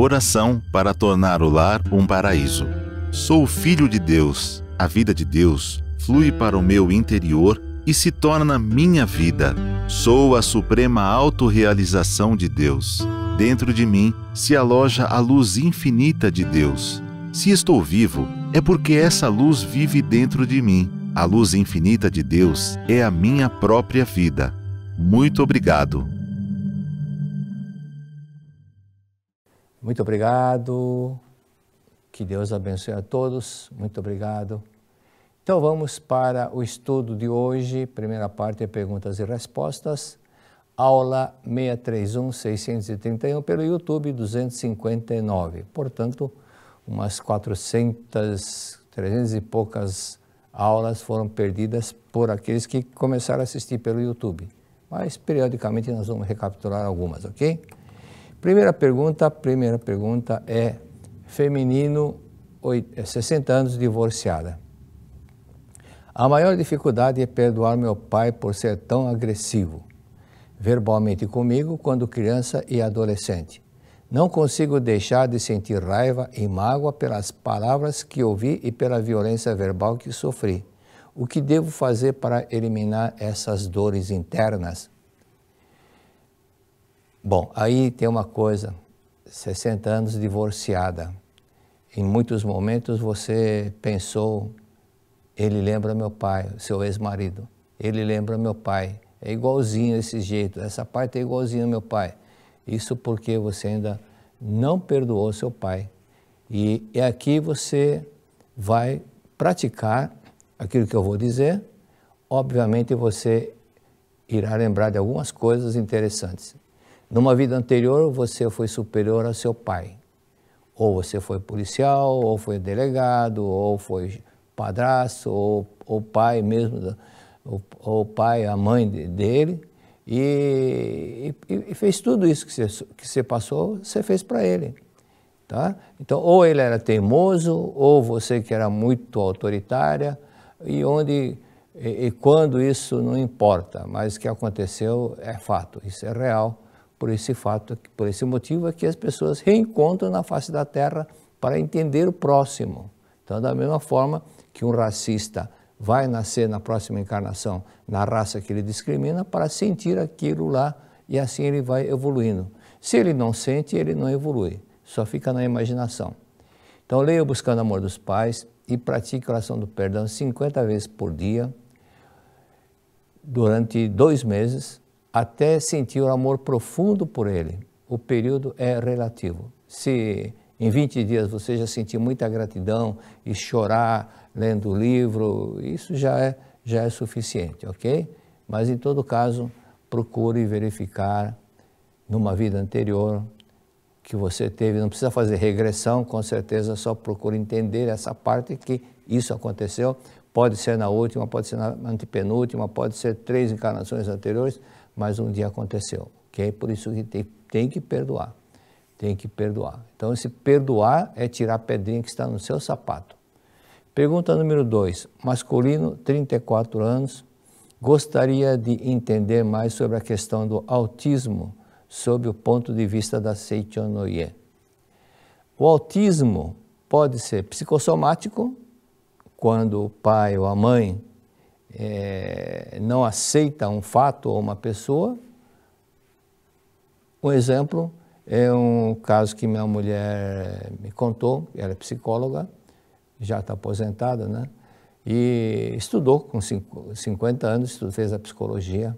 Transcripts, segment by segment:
Oração para tornar o lar um paraíso. Sou filho de Deus. A vida de Deus flui para o meu interior e se torna minha vida. Sou a suprema autorrealização de Deus. Dentro de mim se aloja a luz infinita de Deus. Se estou vivo, é porque essa luz vive dentro de mim. A luz infinita de Deus é a minha própria vida. Muito obrigado Muito obrigado. Que Deus abençoe a todos. Muito obrigado. Então vamos para o estudo de hoje, primeira parte é perguntas e respostas, aula 631 631 pelo YouTube 259. Portanto, umas 400, 300 e poucas aulas foram perdidas por aqueles que começaram a assistir pelo YouTube. Mas periodicamente nós vamos recapitular algumas, OK? Primeira pergunta, primeira pergunta é feminino 60 é, anos divorciada. A maior dificuldade é perdoar meu pai por ser tão agressivo, verbalmente comigo quando criança e adolescente. Não consigo deixar de sentir raiva e mágoa pelas palavras que ouvi e pela violência verbal que sofri. O que devo fazer para eliminar essas dores internas? Bom, aí tem uma coisa, 60 anos divorciada. Em muitos momentos você pensou, ele lembra meu pai, seu ex-marido. Ele lembra meu pai. É igualzinho esse jeito, essa parte é igualzinho ao meu pai. Isso porque você ainda não perdoou seu pai. E é aqui você vai praticar aquilo que eu vou dizer. Obviamente você irá lembrar de algumas coisas interessantes. Numa vida anterior, você foi superior ao seu pai. Ou você foi policial, ou foi delegado, ou foi padrasto, ou, ou pai mesmo, ou, ou pai, a mãe dele. E, e, e, fez tudo isso que você, que você passou, você fez para ele. Tá? Então, ou ele era teimoso, ou você que era muito autoritária, e onde e, e quando isso não importa, mas o que aconteceu é fato, isso é real. Por esse fato, por esse motivo é que as pessoas reencontram na face da terra para entender o próximo. Então, da mesma forma que um racista vai nascer na próxima encarnação na raça que ele discrimina para sentir aquilo lá e assim ele vai evoluindo. Se ele não sente, ele não evolui, só fica na imaginação. Então, leia Buscando Amor dos Pais e pratique a oração do perdão 50 vezes por dia durante dois meses até sentir um amor profundo por ele. O período é relativo. Se em 20 dias você já sentir muita gratidão e chorar lendo o livro, isso já é, já é suficiente, ok? Mas em todo caso, procure verificar numa vida anterior que você teve, não precisa fazer regressão, com certeza só procure entender essa parte que isso aconteceu. Pode ser na última, pode ser na antepenúltima, pode ser três encarnações anteriores, mas um dia aconteceu, que é Por isso que tem, tem que perdoar, tem que perdoar. Então, esse perdoar é tirar a pedrinha que está no seu sapato. Pergunta número 2, masculino, 34 anos, gostaria de entender mais sobre a questão do autismo sob o ponto de vista da Seichonoye. O autismo pode ser psicossomático, quando o pai ou a mãe é, não aceita um fato ou uma pessoa. Um exemplo é um caso que minha mulher me contou, ela é psicóloga, já está aposentada, né? E estudou com 50 anos, fez a psicologia.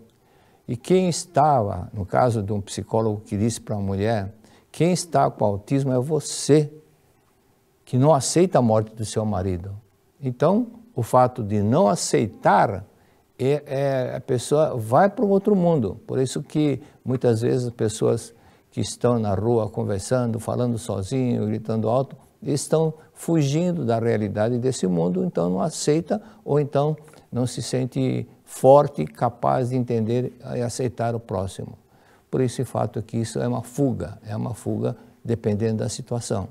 E quem estava, no caso de um psicólogo que disse para a mulher, quem está com autismo é você, que não aceita a morte do seu marido. Então, o fato de não aceitar, é, é, a pessoa vai para um outro mundo. Por isso que muitas vezes as pessoas que estão na rua conversando, falando sozinho, gritando alto, estão fugindo da realidade desse mundo, então não aceita ou então não se sente forte, capaz de entender e aceitar o próximo. Por esse fato que isso é uma fuga, é uma fuga dependendo da situação.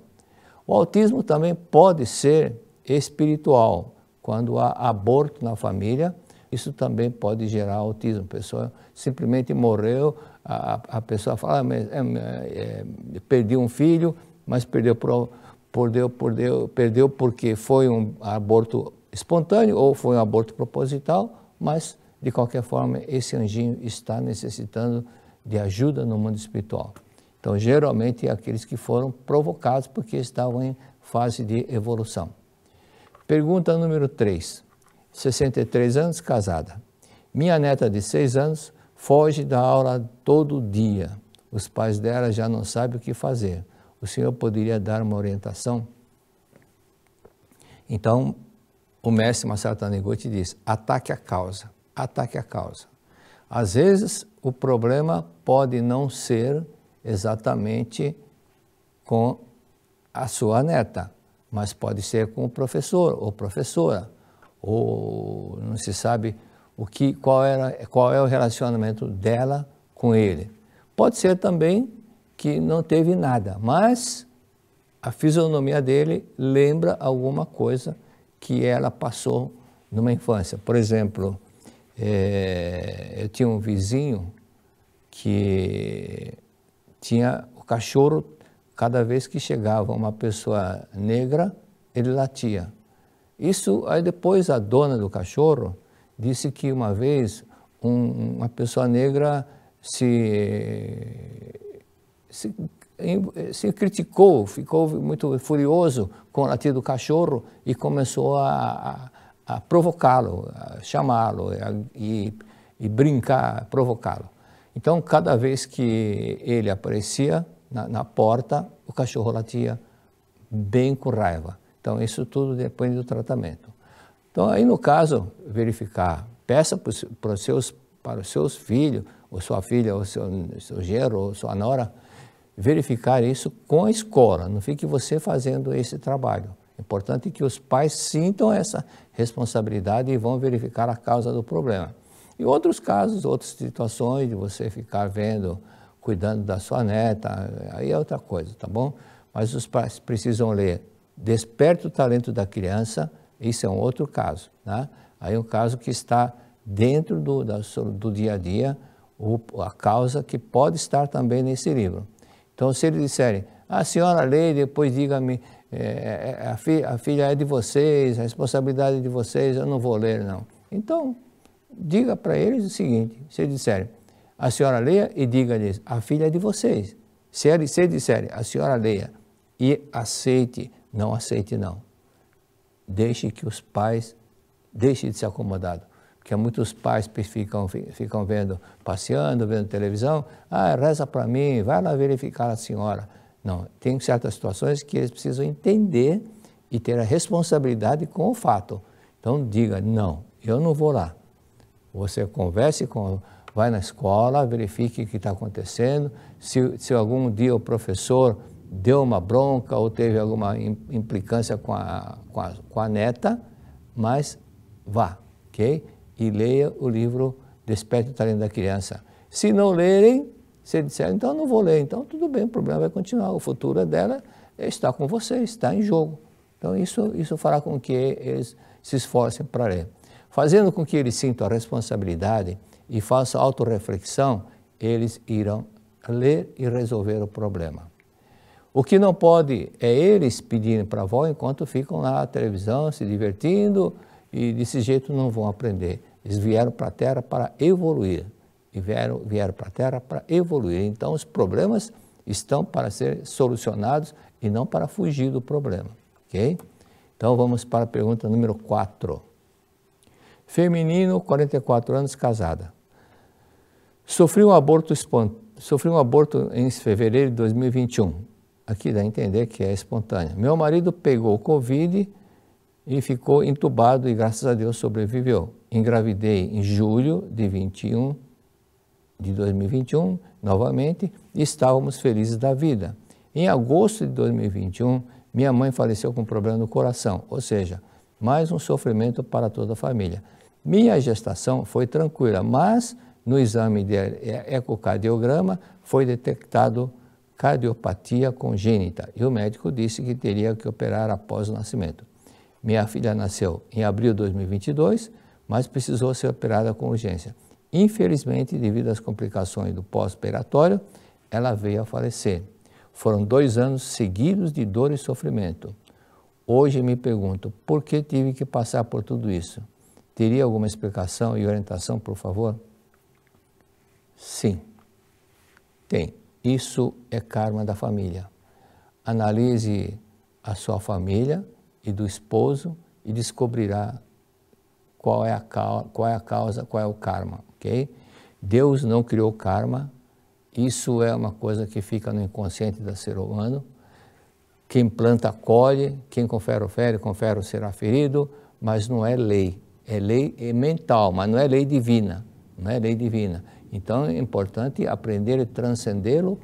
O autismo também pode ser espiritual quando há aborto na família, isso também pode gerar autismo. A pessoa simplesmente morreu, a, a pessoa fala, ah, é, é, é, perdi um filho, mas perdeu por, perdeu, perdeu, perdeu porque foi um aborto espontâneo ou foi um aborto proposital, mas de qualquer forma esse anjinho está necessitando de ajuda no mundo espiritual. Então, geralmente é aqueles que foram provocados porque estavam em fase de evolução. Pergunta número 3. 63 anos, casada. Minha neta de 6 anos foge da aula todo dia. Os pais dela já não sabem o que fazer. O senhor poderia dar uma orientação? Então, o mestre Marcelo Taniguchi diz: ataque a causa, ataque a causa. Às vezes, o problema pode não ser exatamente com a sua neta, mas pode ser com o professor ou professora, ou não se sabe o que, qual, era, qual é o relacionamento dela com ele. Pode ser também que não teve nada, mas a fisionomia dele lembra alguma coisa que ela passou numa infância. Por exemplo, é, eu tinha um vizinho que tinha o cachorro Cada vez que chegava uma pessoa negra, ele latia. Isso, aí depois a dona do cachorro disse que uma vez um, uma pessoa negra se, se, se, criticou, ficou muito furioso com o latido do cachorro e começou a, a, a provocá-lo, a chamá-lo e, e brincar, provocá-lo. Então, cada vez que ele aparecia, na, na porta, o cachorro latia bem com raiva. Então, isso tudo depende do tratamento. Então, aí no caso, verificar, peça para os seus, para os seus filhos, ou sua filha, ou seu, seu genro, ou sua nora, verificar isso com a escola, não fique você fazendo esse trabalho. importante que os pais sintam essa responsabilidade e vão verificar a causa do problema. E outros casos, outras situações de você ficar vendo cuidando da sua neta, aí é outra coisa, tá bom? Mas os pais precisam ler Desperta o Talento da Criança, isso é um outro caso, né? Aí é um caso que está dentro do, do dia a dia, a causa que pode estar também nesse livro. Então, se eles disserem, a senhora lê e depois diga-me, é, a, fi, a, filha é de vocês, a responsabilidade é de vocês, eu não vou ler, não. Então, diga para eles o seguinte, se eles disserem, a senhora leia e diga-lhes: A filha é de vocês. Se ele é se disser, a senhora leia e aceite, não aceite, não. Deixe que os pais, deixe de ser acomodado. Porque muitos pais ficam, ficam vendo, passeando, vendo televisão. Ah, reza para mim, vai lá verificar a senhora. Não, tem certas situações que eles precisam entender e ter a responsabilidade com o fato. Então diga, não, eu não vou lá. Você converse com vai na escola, verifique o que está acontecendo. Se, se algum dia o professor deu uma bronca ou teve alguma implicância com a, com a, com a neta, mas vá, ok? E leia o livro Desperte o Talento da Criança. Se não lerem, se disserem então não vou ler, então tudo bem, o problema vai continuar. O futuro é dela está com você, está em jogo. Então isso, isso fará com que eles se esforcem para ler. Fazendo com que eles sintam a responsabilidade e faça autorreflexão, eles irão ler e resolver o problema. O que não pode é eles pedirem para a avó enquanto ficam lá na televisão se divertindo e desse jeito não vão aprender. Eles vieram para a Terra para evoluir e vieram, vieram para a Terra para evoluir. Então os problemas estão para ser solucionados e não para fugir do problema, ok? Então vamos para a pergunta número 4. Feminino, 44 anos, casada. Sofri um aborto espont, Sofri um aborto em fevereiro de 2021. Aqui dá a entender que é espontâneo. Meu marido pegou Covid e ficou entubado e graças a Deus sobreviveu. Engravidei em julho de 21 de 2021, novamente, e estávamos felizes da vida. Em agosto de 2021, minha mãe faleceu com um problema no coração, ou seja, mais um sofrimento para toda a família. Minha gestação foi tranquila, mas no exame de ecocardiograma foi detectado cardiopatia congênita e o médico disse que teria que operar após o nascimento. Minha filha nasceu em abril de 2022, mas precisou ser operada com urgência. Infelizmente, devido às complicações do pós-operatório, ela veio a falecer. Foram dois anos seguidos de dor e sofrimento. Hoje me pergunto por que tive que passar por tudo isso. Teria alguma explicação e orientação, por favor? Sim, tem. Isso é karma da família. Analise a sua família e do esposo e descobrirá qual é a, qual é a causa, qual é o karma, ok? Deus não criou karma, isso é uma coisa que fica no inconsciente do ser humano. Quem planta, colhe, quem confere, ofere, confere, será ferido, mas não é lei. É lei mental, mas não é lei divina. Não é lei divina. Então é importante aprender a transcendê-lo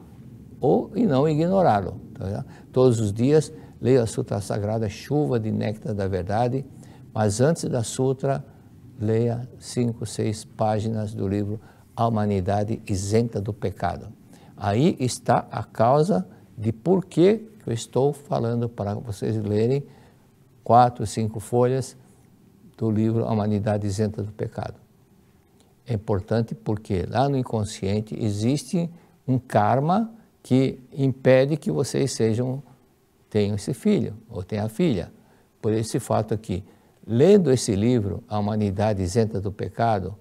ou e não ignorá-lo. Tá Todos os dias leia a Sutra Sagrada Chuva de Néctar da Verdade, mas antes da Sutra, leia cinco, seis páginas do livro A Humanidade Isenta do Pecado. Aí está a causa de por que eu estou falando para vocês lerem quatro, cinco folhas do livro A Humanidade Isenta do Pecado é importante porque lá no inconsciente existe um karma que impede que vocês sejam tenham esse filho ou tenham a filha. Por esse fato aqui, lendo esse livro, A Humanidade Isenta do Pecado,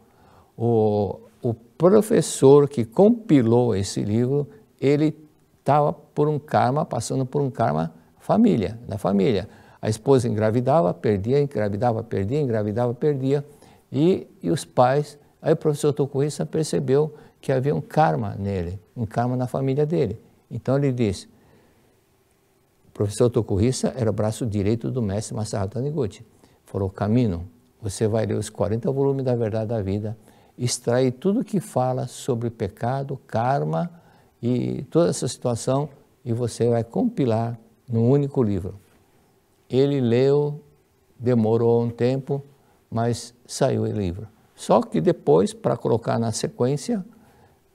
o, o professor que compilou esse livro, ele estava por um karma, passando por um karma família, da família. A esposa engravidava, perdia, engravidava, perdia, engravidava, perdia, e, e os pais Aí o professor Tokuhisa percebeu que havia um karma nele, um karma na família dele. Então ele disse, o professor Tokuhisa era o braço direito do mestre Masaharu Taniguchi. Falou, Camino, você vai ler os 40 volumes da Verdade da Vida, extrair tudo que fala sobre pecado, karma e toda essa situação e você vai compilar num único livro. Ele leu, demorou um tempo, mas saiu o livro. Só que depois, para colocar na sequência,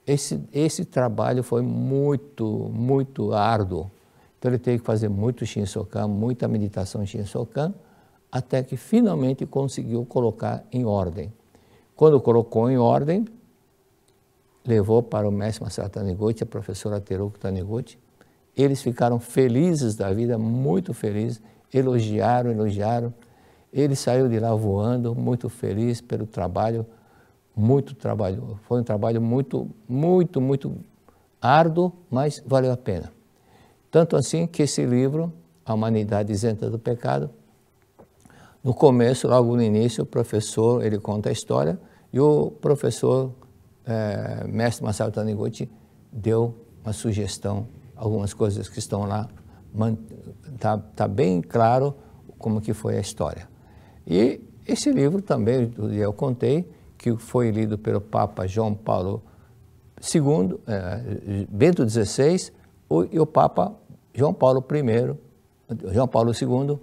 esse, esse trabalho foi muito, muito árduo. Então ele teve que fazer muito Shinsokan, muita meditação Shinsokan, até que finalmente conseguiu colocar em ordem. Quando colocou em ordem, levou para o mestre Masaru Taniguchi, a professora Teruko Taniguchi. Eles ficaram felizes da vida, muito felizes, elogiaram, elogiaram. Ele saiu de lá voando, muito feliz pelo trabalho, muito trabalho. Foi um trabalho muito, muito, muito árduo, mas valeu a pena. Tanto assim que esse livro, A Humanidade Isenta do Pecado, no começo, logo no início, o professor, ele conta a história e o professor, é, mestre Masaru Taniguchi, deu uma sugestão, algumas coisas que estão lá, está tá bem claro como que foi a história. E esse livro também, eu contei, que foi lido pelo Papa João Paulo II, é, Bento XVI, e o Papa João Paulo I, João Paulo II,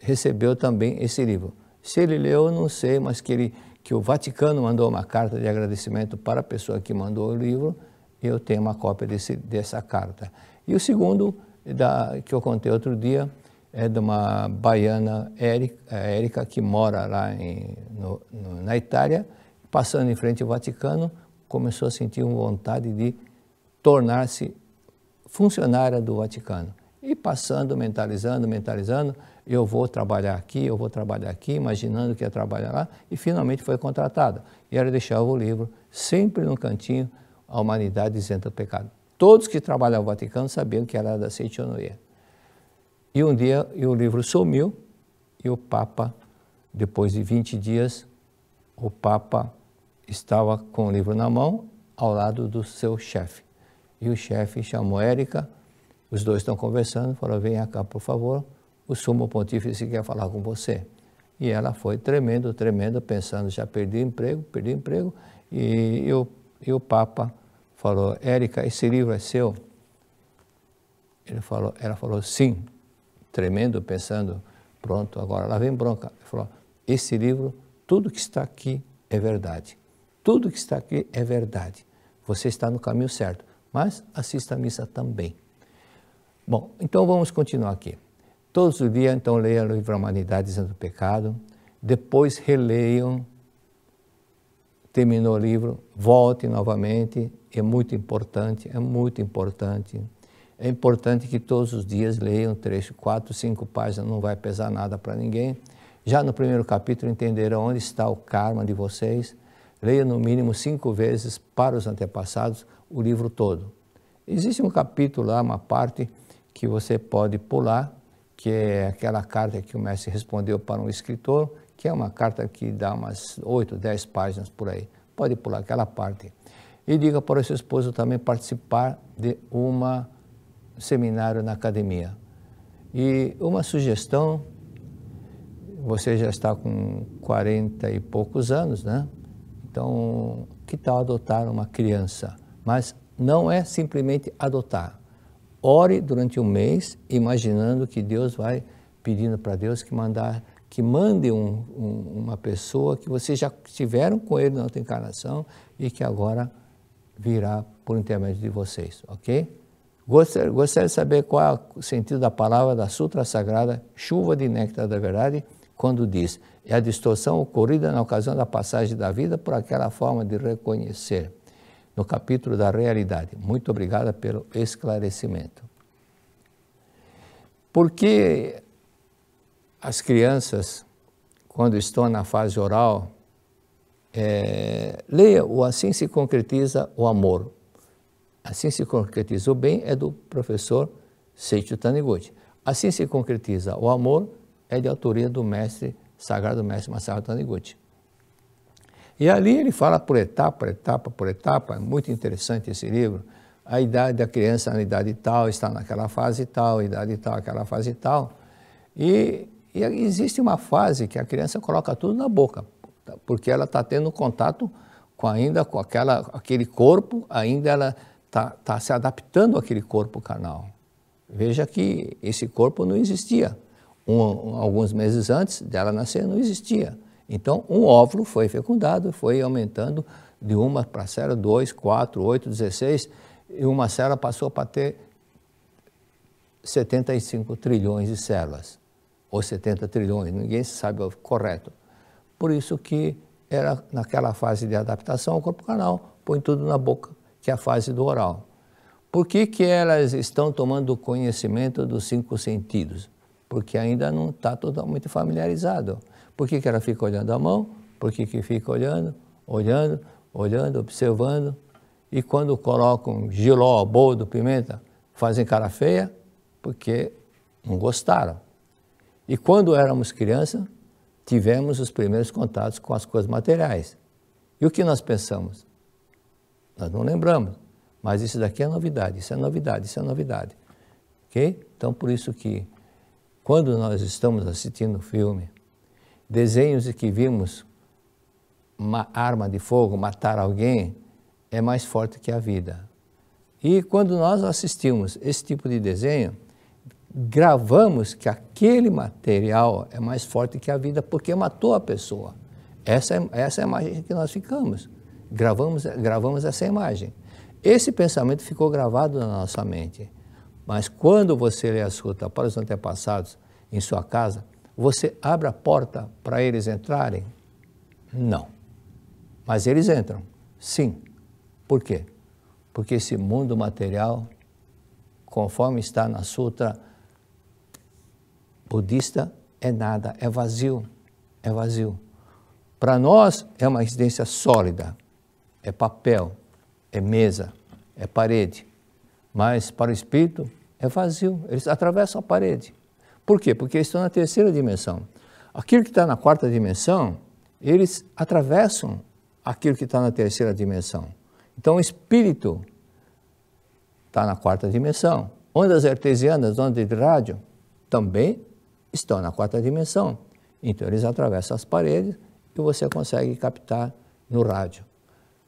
recebeu também esse livro. Se ele leu, não sei, mas que, ele, que o Vaticano mandou uma carta de agradecimento para a pessoa que mandou o livro, eu tenho uma cópia desse, dessa carta. E o segundo, da, que eu contei outro dia, é de uma baiana, Érica, que mora lá em, no, no, na Itália, passando em frente ao Vaticano, começou a sentir uma vontade de tornar-se funcionária do Vaticano. E passando, mentalizando, mentalizando, eu vou trabalhar aqui, eu vou trabalhar aqui, imaginando que ia trabalhar lá, e finalmente foi contratada. E ela deixava o livro sempre no cantinho, A Humanidade Isenta do Pecado. Todos que trabalhavam no Vaticano sabiam que ela era da Seitonoia. E um dia o livro sumiu e o Papa, depois de 20 dias, o Papa estava com o livro na mão ao lado do seu chefe. E o chefe chamou Érica, os dois estão conversando, falou: "Venha cá, por favor, o sumo pontífice quer falar com você". E ela foi tremendo, tremendo, pensando: já perdi emprego, perdi emprego. E, eu, e o Papa falou: Érica, esse livro é seu? Ele falou, ela falou: sim tremendo, pensando, pronto, agora lá vem bronca. Ele falou, esse livro, tudo que está aqui é verdade. Tudo que está aqui é verdade. Você está no caminho certo, mas assista a missa também. Bom, então vamos continuar aqui. Todos os dias, então, leiam o livro dizendo o Pecado, depois releiam, terminou o livro, volte novamente, é muito importante, é muito importante. É importante que todos os dias leiam trecho, quatro, cinco páginas, não vai pesar nada para ninguém. Já no primeiro capítulo entenderam onde está o karma de vocês. Leia no mínimo cinco vezes para os antepassados o livro todo. Existe um capítulo lá, uma parte que você pode pular, que é aquela carta que o mestre respondeu para um escritor, que é uma carta que dá umas oito, dez páginas por aí. Pode pular aquela parte. E diga para o seu esposo também participar de uma seminário na academia. E uma sugestão, você já está com 40 e poucos anos, né? Então, que tal adotar uma criança? Mas não é simplesmente adotar. Ore durante um mês, imaginando que Deus vai pedindo para Deus que mandar que mande um, um, uma pessoa que vocês já tiveram com ele na outra encarnação e que agora virá por intermédio de vocês, ok? Gostaria, gostaria de saber qual é o sentido da palavra da Sutra Sagrada, chuva de néctar da verdade, quando diz: é a distorção ocorrida na ocasião da passagem da vida por aquela forma de reconhecer, no capítulo da realidade. Muito obrigada pelo esclarecimento. Por que as crianças, quando estão na fase oral, é, leia o Assim se concretiza o amor, Assim se concretiza o bem é do professor Seiichi Taniguchi. Assim se concretiza o amor é de autoria do mestre sagrado mestre Masaru Taniguchi. E ali ele fala por etapa, por etapa, por etapa, é muito interessante esse livro. A idade da criança na idade tal, está naquela fase tal, idade tal, aquela fase tal. E, e existe uma fase que a criança coloca tudo na boca, porque ela está tendo contato com ainda com aquela, aquele corpo, ainda ela está tá se adaptando àquele corpo carnal. Veja que esse corpo não existia. Um, um, alguns meses antes dela nascer, não existia. Então, um óvulo foi fecundado, foi aumentando de uma para célula, 2, 4, 8, 16, e uma célula passou para ter 75 trilhões de células, ou 70 trilhões, ninguém sabe o correto. Por isso que era naquela fase de adaptação ao corpo canal, põe tudo na boca que é a fase do oral. Por que, que elas estão tomando conhecimento dos cinco sentidos? Porque ainda não está totalmente familiarizado. Por que, que ela fica olhando a mão? Por que, que fica olhando, olhando, olhando, observando? E quando colocam giló, boldo, pimenta, fazem cara feia porque não gostaram. E quando éramos crianças, tivemos os primeiros contatos com as coisas materiais. E o que nós pensamos? Nós não lembramos, mas isso daqui é novidade, isso é novidade, isso é novidade. Ok? Então, por isso que quando nós estamos assistindo o filme, desenhos em que vimos uma arma de fogo matar alguém é mais forte que a vida. E quando nós assistimos esse tipo de desenho, gravamos que aquele material é mais forte que a vida porque matou a pessoa. Essa é, essa é a imagem que nós ficamos gravamos, gravamos essa imagem. Esse pensamento ficou gravado na nossa mente. Mas quando você lê a Sutra para os antepassados em sua casa, você abre a porta para eles entrarem? Não. Mas eles entram? Sim. Por quê? Porque esse mundo material, conforme está na Sutra budista, é nada, é vazio. É vazio. Para nós, é uma existência sólida, é papel, é mesa, é parede. Mas para o espírito é vazio, eles atravessam a parede. Por quê? Porque eles estão na terceira dimensão. Aquilo que está na quarta dimensão, eles atravessam aquilo que está na terceira dimensão. Então o espírito está na quarta dimensão. Ondas artesianas, ondas de rádio, também estão na quarta dimensão. Então eles atravessam as paredes e você consegue captar no rádio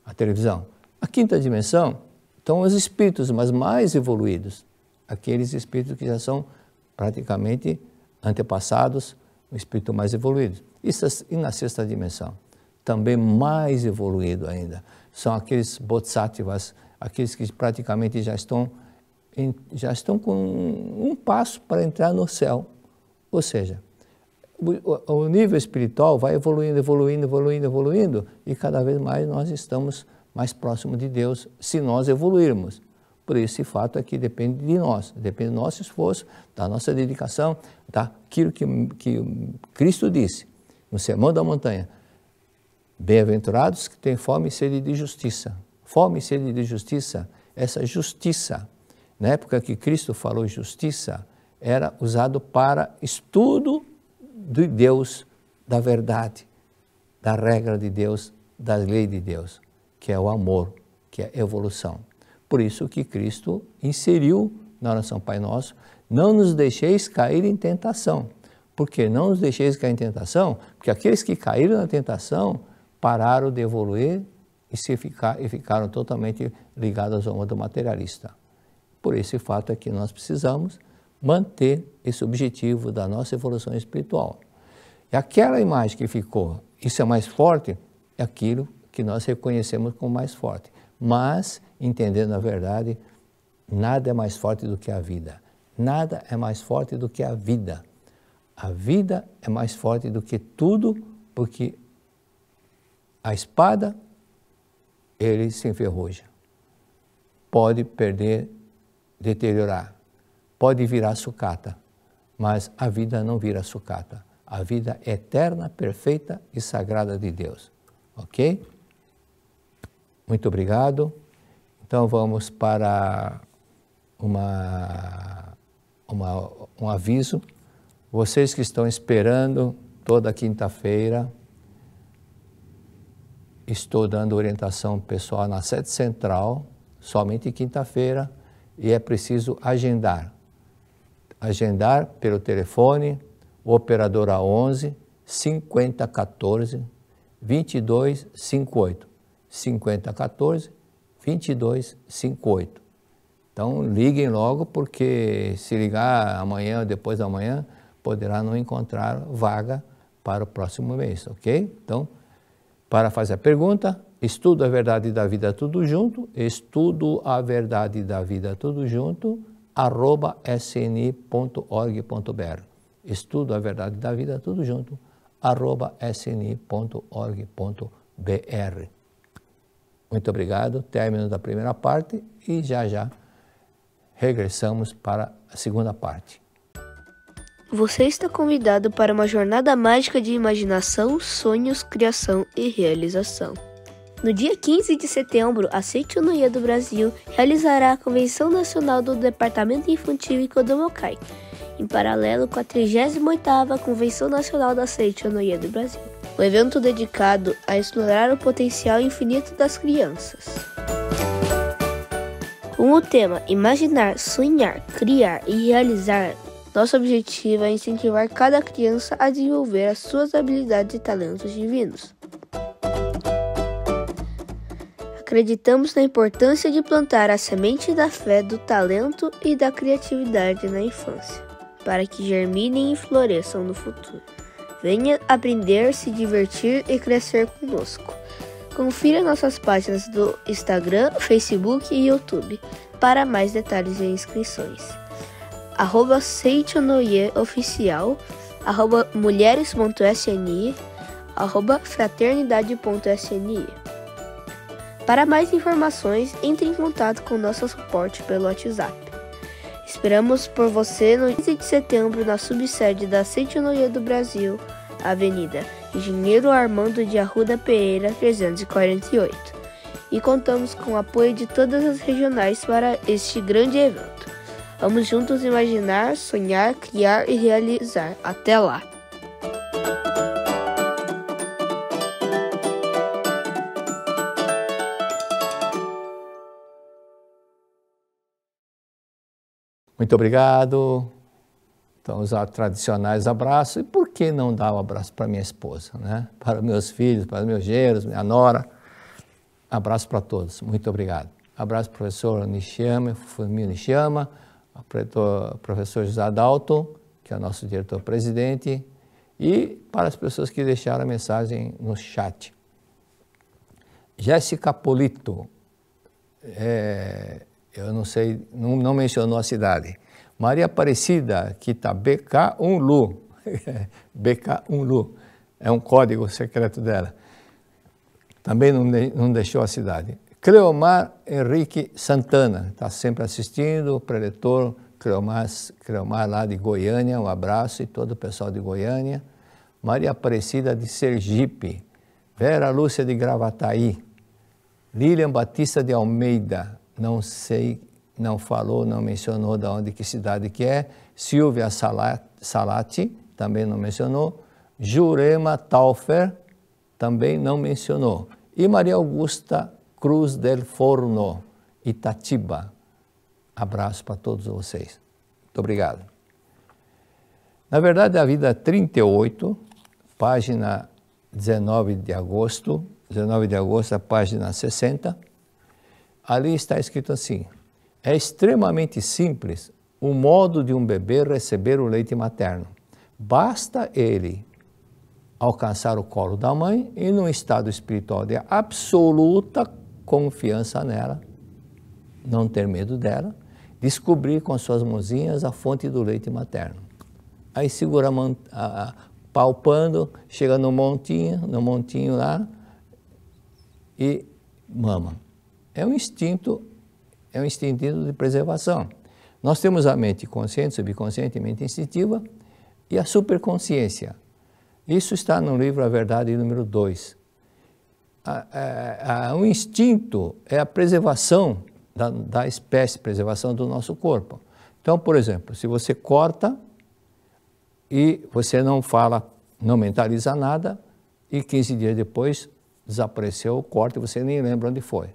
a televisão. A quinta dimensão estão os espíritos, mas mais evoluídos, aqueles espíritos que já são praticamente antepassados, o espírito mais evoluído. É e na sexta dimensão, também mais evoluído ainda, são aqueles bodhisattvas, aqueles que praticamente já estão, já estão com um passo para entrar no céu. Ou seja, o nível espiritual vai evoluindo, evoluindo, evoluindo, evoluindo, e cada vez mais nós estamos mais próximos de Deus se nós evoluirmos. Por esse fato aqui depende de nós, depende do nosso esforço, da nossa dedicação, daquilo que, que Cristo disse no Sermão da Montanha. Bem-aventurados que têm fome e sede de justiça. Fome e sede de justiça, essa justiça, na época que Cristo falou justiça, era usado para estudo do Deus, da verdade, da regra de Deus, da lei de Deus, que é o amor, que é a evolução. Por isso que Cristo inseriu na oração Pai Nosso, não nos deixeis cair em tentação. Porque não nos deixeis cair em tentação, porque aqueles que caíram na tentação pararam de evoluir e, se ficar, e ficaram totalmente ligados ao mundo materialista. Por esse fato é que nós precisamos manter esse objetivo da nossa evolução espiritual. E aquela imagem que ficou, isso é mais forte, é aquilo que nós reconhecemos como mais forte. Mas, entendendo a verdade, nada é mais forte do que a vida. Nada é mais forte do que a vida. A vida é mais forte do que tudo, porque a espada, ele se enferruja. Pode perder, deteriorar. Pode virar sucata, mas a vida não vira sucata. A vida é eterna, perfeita e sagrada de Deus. Ok? Muito obrigado. Então vamos para uma, uma um aviso. Vocês que estão esperando toda quinta-feira, estou dando orientação pessoal na sede central, somente quinta-feira, e é preciso agendar agendar pelo telefone operadora 11 5014 2258. 5014 2258. Então liguem logo porque se ligar amanhã ou depois da manhã poderá não encontrar vaga para o próximo mês, ok? Então, para fazer a pergunta, estudo a verdade da vida tudo junto, estudo a verdade da vida tudo junto, arroba sni.org.br. Estudo a Verdade da Vida, tudo junto, arroba sni.org.br. Muito obrigado, término da primeira parte e já já regressamos para a segunda parte. Você está convidado para uma jornada mágica de imaginação, sonhos, criação e realização. No dia 15 de setembro, a Centunoia do Brasil realizará a Convenção Nacional do Departamento Infantil e Kodomokai, em paralelo com a 38ª Convenção Nacional da Centunoia do Brasil, um evento dedicado a explorar o potencial infinito das crianças. Com o tema Imaginar, Sonhar, Criar e Realizar, nosso objetivo é incentivar cada criança a desenvolver as suas habilidades e talentos divinos. Acreditamos na importância de plantar a semente da fé, do talento e da criatividade na infância, para que germinem e floresçam no futuro. Venha aprender, se divertir e crescer conosco. Confira nossas páginas do Instagram, Facebook e YouTube para mais detalhes e inscrições. Arroba Oficial, arroba mulheres.sni, arroba fraternidade.sni. Para mais informações, entre em contato com nosso suporte pelo WhatsApp. Esperamos por você no 15 de setembro na subsede da Centenaria do Brasil, Avenida Engenheiro Armando de Arruda Pereira 348. E contamos com o apoio de todas as regionais para este grande evento. Vamos juntos imaginar, sonhar, criar e realizar. Até lá! Muito obrigado. Então, os tradicionais abraços. E por que não dar um abraço para minha esposa, né? Para meus filhos, para meus genros, minha nora. Abraço para todos. Muito obrigado. Abraço professor Nishiyama, família Nishiyama, professor José Adalto, que é nosso diretor-presidente, e para as pessoas que deixaram a mensagem no chat. Jéssica Polito, é, eu não sei, não, não mencionou a cidade. Maria Aparecida, que está BK1LU, BK1LU, é um código secreto dela. Também não, não deixou a cidade. Cleomar Henrique Santana, está sempre assistindo, preletor Cleomar, Cleomar lá de Goiânia, um abraço e todo o pessoal de Goiânia. Maria Aparecida de Sergipe, Vera Lúcia de Gravataí, Lilian Batista de Almeida, não sei, não falou, não mencionou de onde, que cidade que é. Silvia Salati, também não mencionou. Jurema Taufer, também não mencionou. E Maria Augusta Cruz del Forno, Itatiba. Abraço para todos vocês. Muito obrigado. Na verdade, a vida 38, é página 19 de agosto, 19 de agosto, é página 60 ali está escrito assim: é extremamente simples o modo de um bebê receber o leite materno. Basta ele alcançar o colo da mãe e num estado espiritual de absoluta confiança nela, não ter medo dela, descobrir com suas mãozinhas a fonte do leite materno. Aí segura a, a, palpando, chega no montinho, no montinho lá e mama é um instinto, é um instinto de preservação. Nós temos a mente consciente, subconsciente, mente instintiva e a superconsciência. Isso está no livro A Verdade número 2. É, o instinto é a preservação da, da espécie, preservação do nosso corpo. Então, por exemplo, se você corta e você não fala, não mentaliza nada, e 15 dias depois desapareceu o corte, e você nem lembra onde foi.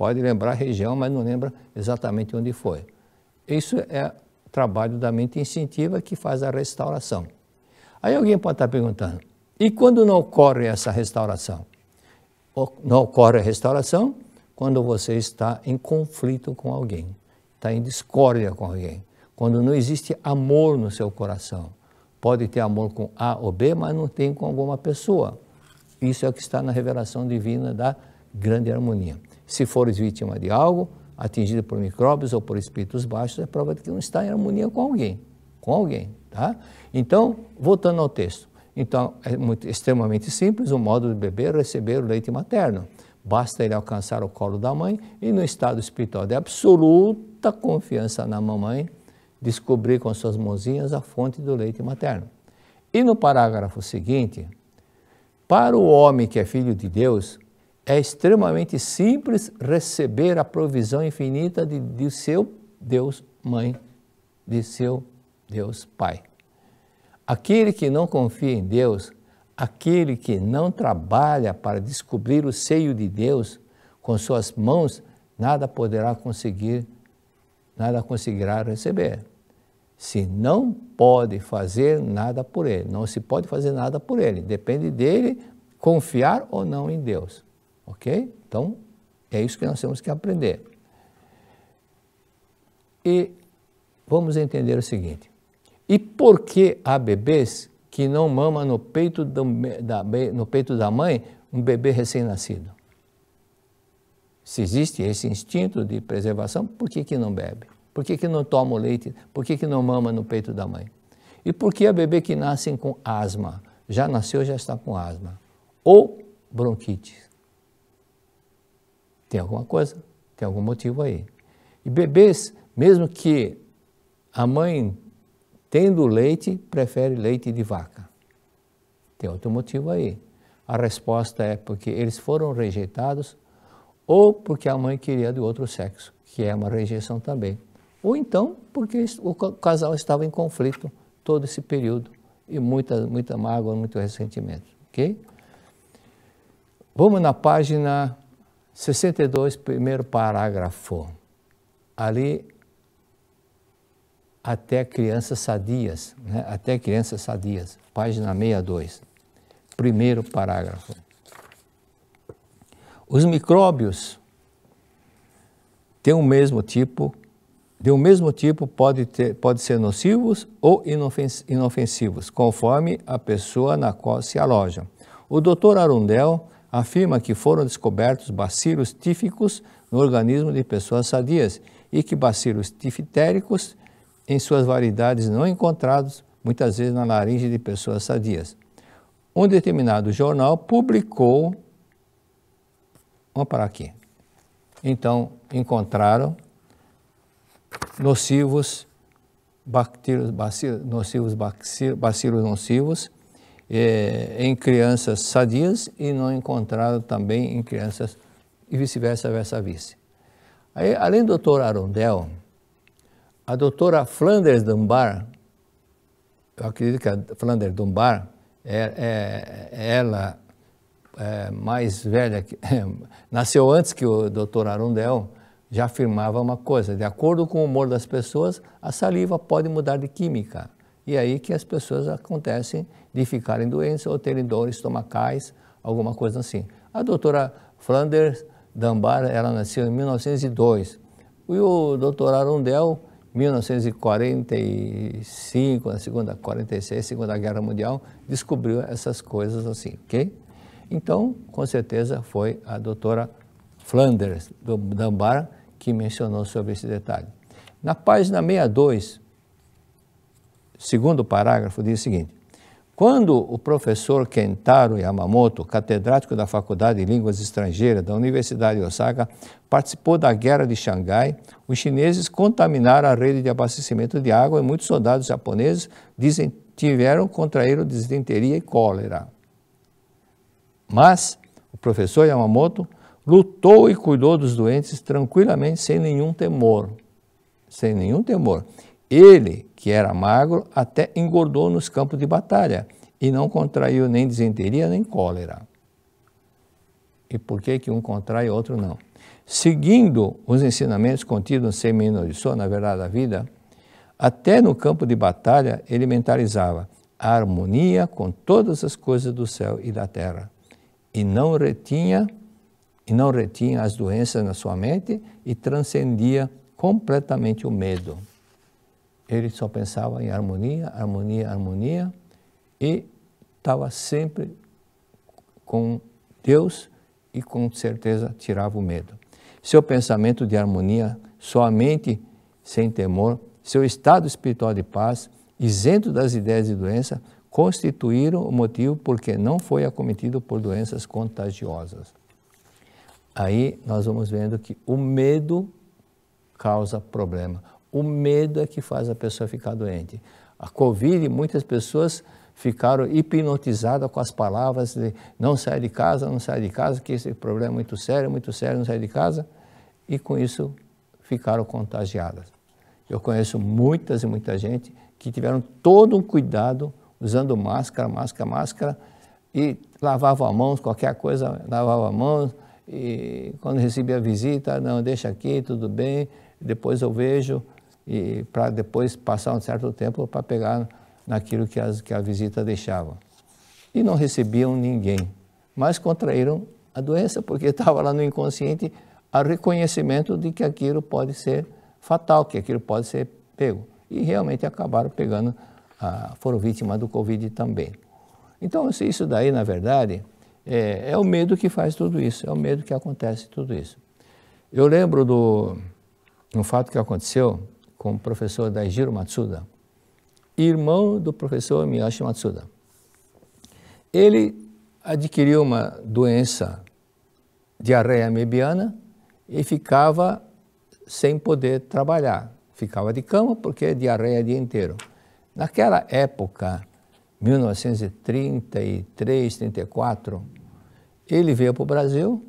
Pode lembrar a região, mas não lembra exatamente onde foi. Isso é trabalho da mente instintiva que faz a restauração. Aí alguém pode estar perguntando, e quando não ocorre essa restauração? Não ocorre a restauração quando você está em conflito com alguém, está em discórdia com alguém, quando não existe amor no seu coração. Pode ter amor com A ou B, mas não tem com alguma pessoa. Isso é o que está na revelação divina da grande harmonia. Se fores vítima de algo, atingida por micróbios ou por espíritos baixos, é prova de que não está em harmonia com alguém, com alguém, tá? Então, voltando ao texto. Então, é muito, extremamente simples o modo de beber receber o leite materno. Basta ele alcançar o colo da mãe e no estado espiritual de absoluta confiança na mamãe, descobrir com suas mãozinhas a fonte do leite materno. E no parágrafo seguinte, para o homem que é filho de Deus, é extremamente simples receber a provisão infinita de, de seu Deus Mãe, de seu Deus Pai. Aquele que não confia em Deus, aquele que não trabalha para descobrir o seio de Deus com suas mãos, nada poderá conseguir, nada conseguirá receber. Se não pode fazer nada por ele, não se pode fazer nada por ele, depende dele confiar ou não em Deus. Ok? Então, é isso que nós temos que aprender. E vamos entender o seguinte: e por que há bebês que não mamam no peito, do, da, no peito da mãe um bebê recém-nascido? Se existe esse instinto de preservação, por que, que não bebe? Por que, que não toma o leite? Por que, que não mama no peito da mãe? E por que há bebê que nascem com asma? Já nasceu, já está com asma. Ou bronquite. Tem alguma coisa, tem algum motivo aí. E bebês, mesmo que a mãe, tendo leite, prefere leite de vaca. Tem outro motivo aí. A resposta é porque eles foram rejeitados ou porque a mãe queria do outro sexo, que é uma rejeição também. Ou então porque o casal estava em conflito todo esse período e muita, muita mágoa, muito ressentimento. Ok? Vamos na página 62, primeiro parágrafo. Ali, até crianças sadias, né? até crianças sadias, página 62, primeiro parágrafo. Os micróbios têm o mesmo tipo, de um mesmo tipo pode, ter, pode ser nocivos ou inofensivos, conforme a pessoa na qual se alojam. O Dr. Arundel afirma que foram descobertos bacilos tíficos no organismo de pessoas sadias e que bacilos tifitéricos, em suas variedades não encontrados, muitas vezes na laringe de pessoas sadias. Um determinado jornal publicou. Vamos parar aqui. Então, encontraram nocivos, bactérios, bacilos, nocivos, bacilos nocivos é, em crianças sadias e não encontrado também em crianças e vice-versa, versa-vice. Aí, além do Dr. Arundel, a doutora Flanders Dunbar, eu acredito que a Flanders Dunbar é, é, é ela é, mais velha, que, nasceu antes que o Dr. Arundel, já afirmava uma coisa: de acordo com o humor das pessoas, a saliva pode mudar de química e aí que as pessoas acontecem de ficarem doentes ou terem dores estomacais, alguma coisa assim. A doutora Flanders Dunbar, ela nasceu em 1902, e o doutor Arundel, 1945, na segunda, 46, Segunda Guerra Mundial, descobriu essas coisas assim, ok? Então, com certeza, foi a doutora Flanders Dunbar que mencionou sobre esse detalhe. Na página 62, segundo parágrafo diz o seguinte: quando o professor Kentaro Yamamoto, catedrático da Faculdade de Línguas Estrangeiras da Universidade de Osaka, participou da Guerra de Xangai, os chineses contaminaram a rede de abastecimento de água e muitos soldados japoneses dizem tiveram contraíram disenteria e cólera. Mas o professor Yamamoto lutou e cuidou dos doentes tranquilamente, sem nenhum temor, sem nenhum temor. Ele, que era magro, até engordou nos campos de batalha e não contraiu nem disenteria nem cólera. E por que, que um contrai e outro não? Seguindo os ensinamentos contidos no Seminário de Sou, na verdade, da vida, até no campo de batalha ele mentalizava a harmonia com todas as coisas do céu e da terra e não retinha e não retinha as doenças na sua mente e transcendia completamente o medo ele só pensava em harmonia, harmonia, harmonia e estava sempre com Deus e com certeza tirava o medo. Seu pensamento de harmonia, somente sem temor, seu estado espiritual de paz, isento das ideias de doença, constituíram o motivo porque não foi acometido por doenças contagiosas. Aí nós vamos vendo que o medo causa problema. O medo é que faz a pessoa ficar doente. A Covid, muitas pessoas ficaram hipnotizadas com as palavras de não sair de casa, não sair de casa, que esse problema é muito sério, é muito sério, não sair de casa, e com isso ficaram contagiadas. Eu conheço muitas e muita gente que tiveram todo um cuidado usando máscara, máscara, máscara, e lavavam a mão, qualquer coisa, lavavam a mão, e quando recebia visita, não, deixa aqui, tudo bem, depois eu vejo, e para depois passar um certo tempo para pegar naquilo que, as, que a visita deixava. E não recebiam ninguém, mas contraíram a doença porque estava lá no inconsciente o reconhecimento de que aquilo pode ser fatal, que aquilo pode ser pego. E realmente acabaram pegando, a, foram vítimas do Covid também. Então, isso daí, na verdade, é, é, o medo que faz tudo isso, é o medo que acontece tudo isso. Eu lembro do um fato que aconteceu com o professor Daijiro Matsuda, irmão do professor Miyashi Matsuda. Ele adquiriu uma doença diarreia mebiana e ficava sem poder trabalhar. Ficava de cama porque é diarreia o dia inteiro. Naquela época, 1933, 34, ele veio para o Brasil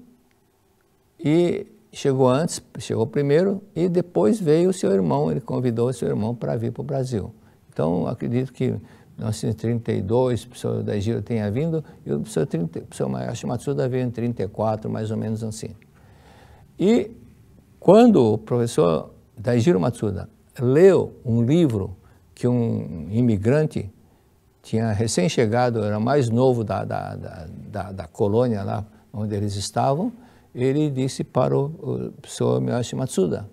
e chegou antes, chegou primeiro e depois veio o seu irmão, ele convidou o seu irmão para vir para o Brasil. Então, acredito que 1932, o professor daigiro tenha vindo e o professor, 30, o Matsuda veio em 34, mais ou menos assim. E quando o professor Daijiro Matsuda leu um livro que um imigrante tinha recém-chegado, era mais novo da, da, da, da, da colônia lá onde eles estavam, ele disse para o, o senhor Miyashi Matsuda.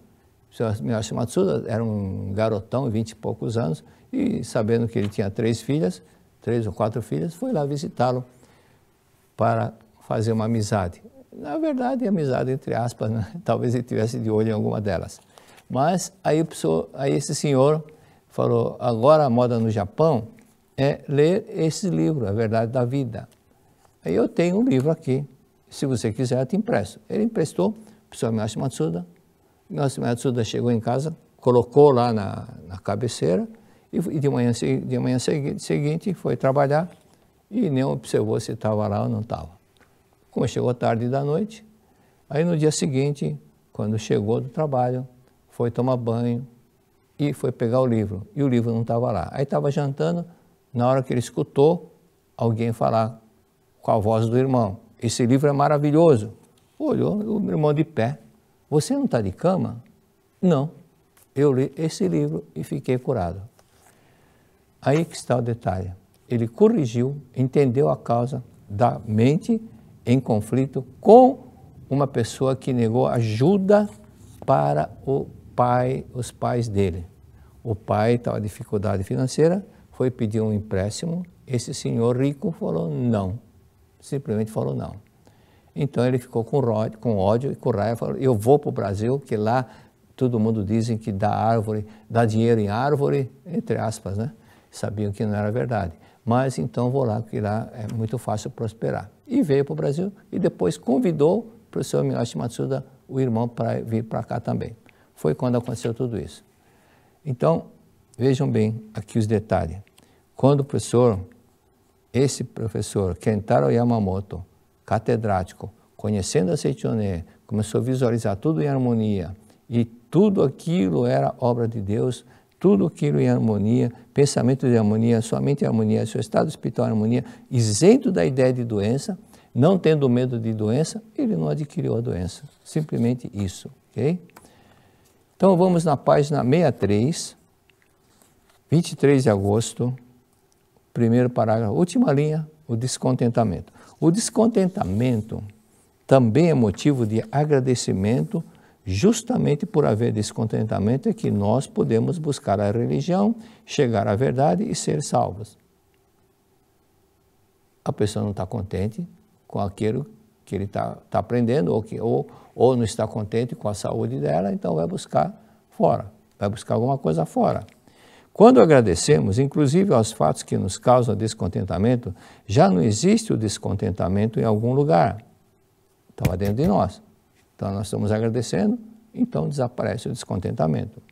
O senhor Miyashi Matsuda era um garotão, vinte e poucos anos, e sabendo que ele tinha três filhas, três ou quatro filhas, foi lá visitá-lo para fazer uma amizade. Na verdade, amizade entre aspas, né? talvez ele tivesse de olho em alguma delas. Mas aí, senhor, aí esse senhor falou, agora a moda no Japão é ler esse livro, A Verdade da Vida. Aí eu tenho um livro aqui, se você quiser, eu te empresto. Ele emprestou para o Samiashi Matsuda. Samiashi Matsuda chegou em casa, colocou lá na, na cabeceira e, e de manhã, de manhã seguinte foi trabalhar e nem observou se estava lá ou não estava. Como chegou tarde da noite, aí no dia seguinte, quando chegou do trabalho, foi tomar banho e foi pegar o livro. E o livro não estava lá. Aí estava jantando, na hora que ele escutou alguém falar com a voz do irmão esse livro é maravilhoso. Olhou o meu irmão de pé. Você não está de cama? Não. Eu li esse livro e fiquei curado. Aí que está o detalhe. Ele corrigiu, entendeu a causa da mente em conflito com uma pessoa que negou ajuda para o pai, os pais dele. O pai estava em dificuldade financeira, foi pedir um empréstimo. Esse senhor rico falou não simplesmente falou não. Então ele ficou com ódio, com ódio e com raiva, falou, eu vou para o Brasil, que lá todo mundo dizem que dá árvore, dá dinheiro em árvore, entre aspas, né? Sabiam que não era verdade. Mas então vou lá, que lá é muito fácil prosperar. E veio para o Brasil e depois convidou o professor Miyoshi Matsuda, o irmão, para vir para cá também. Foi quando aconteceu tudo isso. Então, vejam bem aqui os detalhes. Quando o professor esse professor, Kentaro Yamamoto, catedrático, conhecendo a Seichoné, começou a visualizar tudo em harmonia e tudo aquilo era obra de Deus, tudo aquilo em harmonia, pensamento de harmonia, sua mente em harmonia, seu estado espiritual em harmonia, isento da ideia de doença, não tendo medo de doença, ele não adquiriu a doença. Simplesmente isso, ok? Então vamos na página 63, 23 de agosto primeiro parágrafo, última linha, o descontentamento. O descontentamento também é motivo de agradecimento, justamente por haver descontentamento é que nós podemos buscar a religião, chegar à verdade e ser salvos. A pessoa não está contente com aquilo que ele está tá aprendendo ou, que, ou, ou não está contente com a saúde dela, então vai buscar fora, vai buscar alguma coisa fora. Quando agradecemos, inclusive aos fatos que nos causam descontentamento, já não existe o descontentamento em algum lugar. Estava então, é dentro de nós. Então nós estamos agradecendo, então desaparece o descontentamento.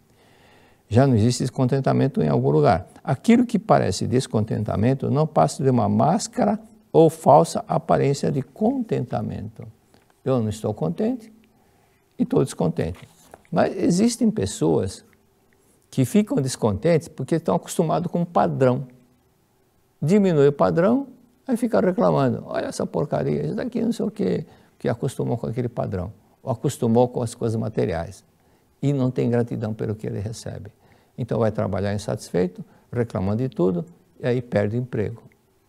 Já não existe descontentamento em algum lugar. Aquilo que parece descontentamento não passa de uma máscara ou falsa aparência de contentamento. Eu não estou contente e estou descontente. Mas existem pessoas que ficam descontentes porque estão acostumados com o padrão. Diminui o padrão, aí fica reclamando. Olha essa porcaria, isso daqui não sei o quê, que acostumou com aquele padrão, ou acostumou com as coisas materiais e não tem gratidão pelo que ele recebe. Então vai trabalhar insatisfeito, reclamando de tudo, e aí perde o emprego.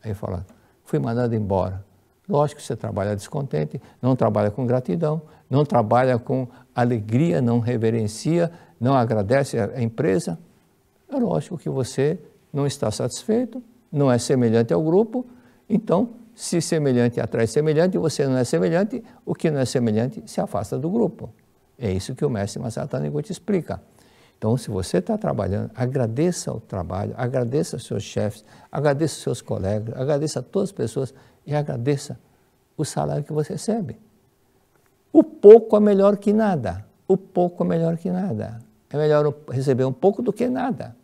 Aí fala, fui mandado embora. Lógico que você trabalha descontente, não trabalha com gratidão, não trabalha com alegria, não reverencia, não agradece a empresa, é lógico que você não está satisfeito, não é semelhante ao grupo, então, se semelhante atrai semelhante, você não é semelhante, o que não é semelhante se afasta do grupo. É isso que o mestre Masatani te explica. Então, se você está trabalhando, agradeça o trabalho, agradeça aos seus chefes, agradeça aos seus colegas, agradeça a todas as pessoas e agradeça o salário que você recebe. O pouco é melhor que nada. O pouco é melhor que nada é melhor receber um pouco do que nada.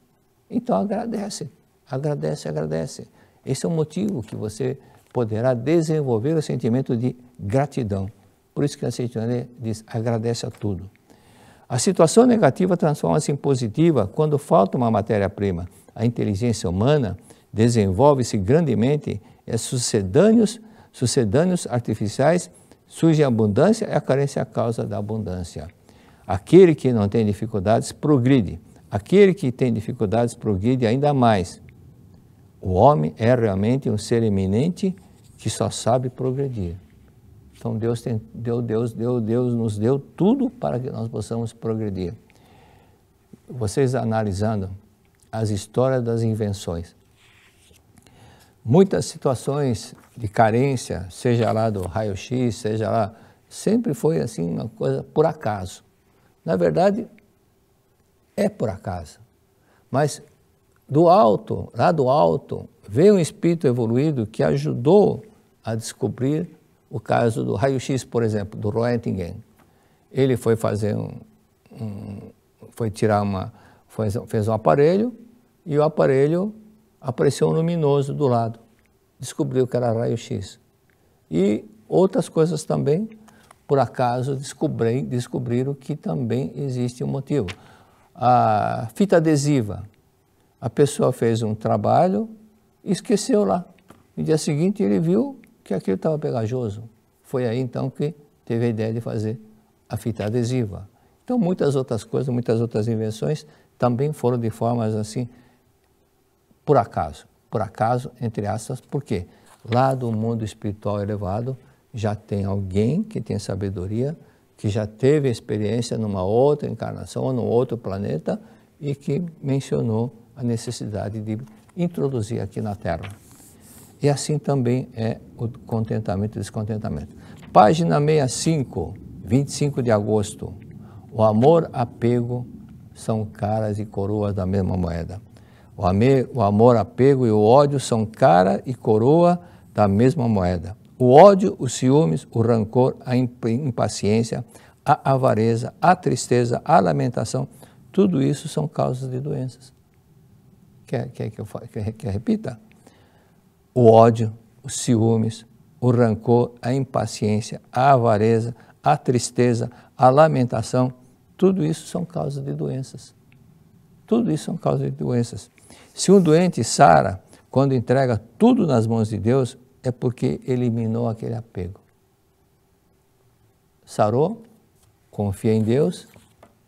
Então agradece, agradece, agradece. Esse é o motivo que você poderá desenvolver o sentimento de gratidão. Por isso que a Seitonê diz: agradece a tudo. A situação negativa transforma-se em positiva quando falta uma matéria-prima. A inteligência humana desenvolve-se grandemente e é sucedâneos, sucedâneos artificiais surge a abundância e a carência é a causa da abundância. Aquele que não tem dificuldades progride. Aquele que tem dificuldades progride ainda mais. O homem é realmente um ser eminente que só sabe progredir. Então Deus tem, deu, Deus deu, Deus nos deu tudo para que nós possamos progredir. Vocês analisando as histórias das invenções, muitas situações de carência, seja lá do raio-x, seja lá, sempre foi assim uma coisa por acaso na verdade, é por acaso. Mas do alto, lá do alto, veio um espírito evoluído que ajudou a descobrir o caso do raio-x, por exemplo, do Roentgen. Ele foi fazer um, um foi tirar uma, fez, fez um aparelho e o aparelho apareceu um luminoso do lado. Descobriu que era raio-x. E outras coisas também por acaso descobri, descobriram que também existe um motivo. A fita adesiva, a pessoa fez um trabalho e esqueceu lá. No dia seguinte ele viu que aquilo estava pegajoso. Foi aí então que teve a ideia de fazer a fita adesiva. Então muitas outras coisas, muitas outras invenções também foram de formas assim, por acaso. Por acaso, entre aspas, por quê? Lá do mundo espiritual elevado, já tem alguém que tem sabedoria, que já teve experiência numa outra encarnação ou num outro planeta e que mencionou a necessidade de introduzir aqui na Terra. E assim também é o contentamento e descontentamento. Página 65, 25 de agosto. O amor, apego são caras e coroas da mesma moeda. O, amor, apego e o ódio são cara e coroa da mesma moeda o ódio, os ciúmes, o rancor, a impaciência, a avareza, a tristeza, a lamentação, tudo isso são causas de doenças. Quer, quer que eu quer, quer repita? O ódio, os ciúmes, o rancor, a impaciência, a avareza, a tristeza, a lamentação, tudo isso são causas de doenças. Tudo isso são causas de doenças. Se um doente sara, quando entrega tudo nas mãos de Deus, é porque eliminou aquele apego. Sarou, confia em Deus,